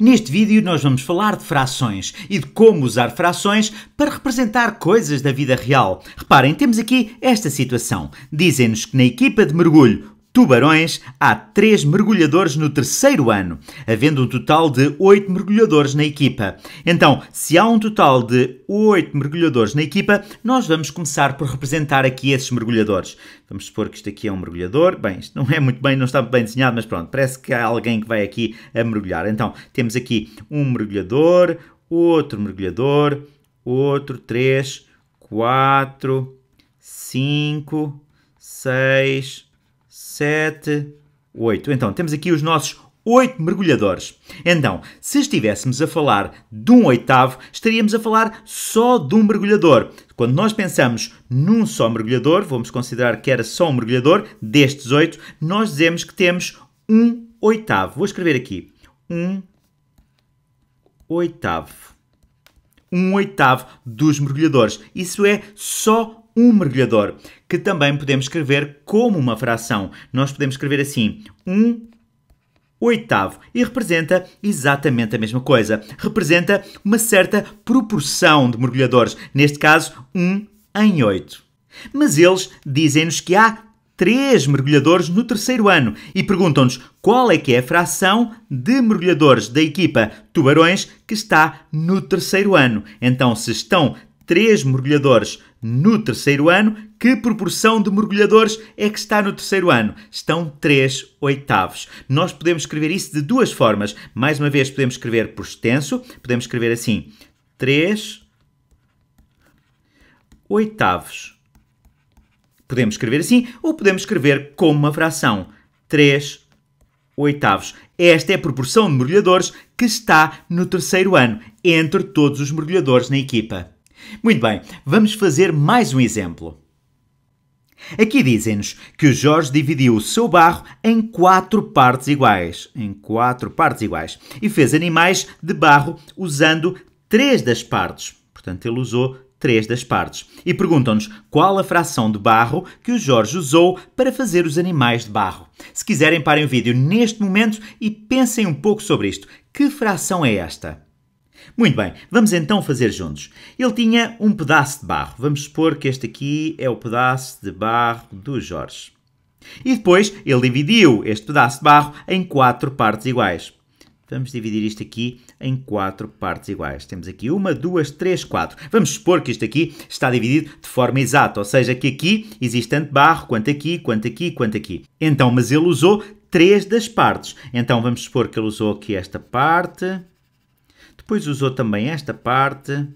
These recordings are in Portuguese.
Neste vídeo nós vamos falar de frações e de como usar frações para representar coisas da vida real. Reparem, temos aqui esta situação. Dizem-nos que na equipa de mergulho tubarões, há três mergulhadores no terceiro ano, havendo um total de oito mergulhadores na equipa. Então, se há um total de oito mergulhadores na equipa, nós vamos começar por representar aqui esses mergulhadores. Vamos supor que isto aqui é um mergulhador. Bem, isto não é muito bem, não está bem desenhado, mas pronto, parece que há alguém que vai aqui a mergulhar. Então, temos aqui um mergulhador, outro mergulhador, outro, três, quatro, cinco, seis, 7, 8. Então, temos aqui os nossos 8 mergulhadores. Então, se estivéssemos a falar de um oitavo, estaríamos a falar só de um mergulhador. Quando nós pensamos num só mergulhador, vamos considerar que era só um mergulhador, destes 8, nós dizemos que temos um oitavo. Vou escrever aqui. Um oitavo. Um oitavo dos mergulhadores. Isso é só um mergulhador, que também podemos escrever como uma fração. Nós podemos escrever assim, 1 um oitavo e representa exatamente a mesma coisa. Representa uma certa proporção de mergulhadores, neste caso 1 um em 8. Mas eles dizem-nos que há três mergulhadores no terceiro ano e perguntam-nos qual é que é a fração de mergulhadores da equipa Tubarões que está no terceiro ano. Então, se estão 3 mergulhadores no terceiro ano. Que proporção de mergulhadores é que está no terceiro ano? Estão 3 oitavos. Nós podemos escrever isso de duas formas. Mais uma vez, podemos escrever por extenso, podemos escrever assim: 3 oitavos. Podemos escrever assim, ou podemos escrever como uma fração: 3 oitavos. Esta é a proporção de mergulhadores que está no terceiro ano, entre todos os mergulhadores na equipa. Muito bem, vamos fazer mais um exemplo. Aqui dizem-nos que o Jorge dividiu o seu barro em quatro partes iguais, em quatro partes iguais, e fez animais de barro usando três das partes. Portanto, ele usou três das partes. E perguntam-nos qual a fração de barro que o Jorge usou para fazer os animais de barro. Se quiserem, parem o vídeo neste momento e pensem um pouco sobre isto. Que fração é esta? Muito bem, vamos então fazer juntos. Ele tinha um pedaço de barro. Vamos supor que este aqui é o pedaço de barro do Jorge. E depois ele dividiu este pedaço de barro em quatro partes iguais. Vamos dividir isto aqui em quatro partes iguais. Temos aqui uma, duas, três, quatro. Vamos supor que isto aqui está dividido de forma exata, ou seja, que aqui existe tanto barro quanto aqui, quanto aqui, quanto aqui. Então, mas ele usou três das partes. Então, vamos supor que ele usou aqui esta parte, depois usou também esta parte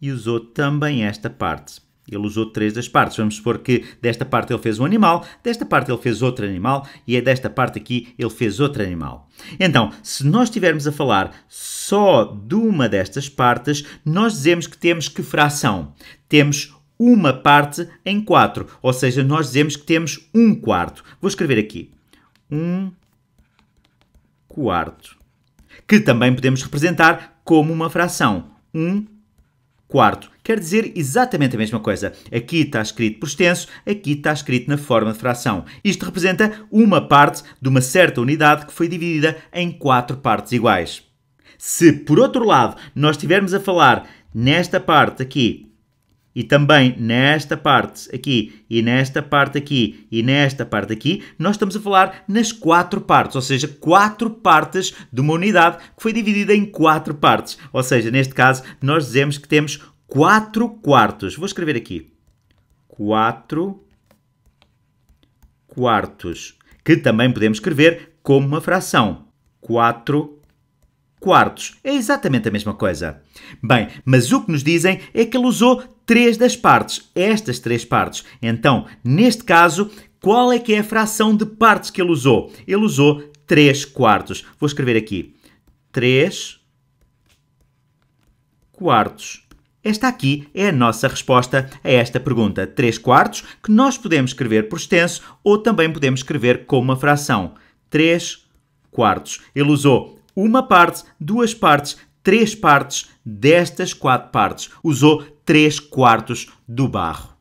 e usou também esta parte. Ele usou três das partes. Vamos supor que desta parte ele fez um animal, desta parte ele fez outro animal e é desta parte aqui ele fez outro animal. Então, se nós estivermos a falar só de uma destas partes, nós dizemos que temos que fração? Temos uma parte em quatro, ou seja, nós dizemos que temos um quarto. Vou escrever aqui. Um quarto que também podemos representar como uma fração. 1 quarto. Quer dizer exatamente a mesma coisa. Aqui está escrito por extenso, aqui está escrito na forma de fração. Isto representa uma parte de uma certa unidade que foi dividida em quatro partes iguais. Se, por outro lado, nós estivermos a falar nesta parte aqui e também nesta parte aqui, e nesta parte aqui, e nesta parte aqui, nós estamos a falar nas quatro partes, ou seja, quatro partes de uma unidade que foi dividida em quatro partes. Ou seja, neste caso, nós dizemos que temos quatro quartos. Vou escrever aqui. quatro quartos, que também podemos escrever como uma fração. quatro quartos. É exatamente a mesma coisa. Bem, mas o que nos dizem é que ele usou três das partes, estas três partes. Então, neste caso, qual é que é a fração de partes que ele usou? Ele usou 3 quartos. Vou escrever aqui. 3 quartos. Esta aqui é a nossa resposta a esta pergunta. 3 quartos, que nós podemos escrever por extenso ou também podemos escrever como uma fração. 3 quartos. Ele usou uma parte, duas partes, três partes, destas quatro partes, usou três quartos do barro.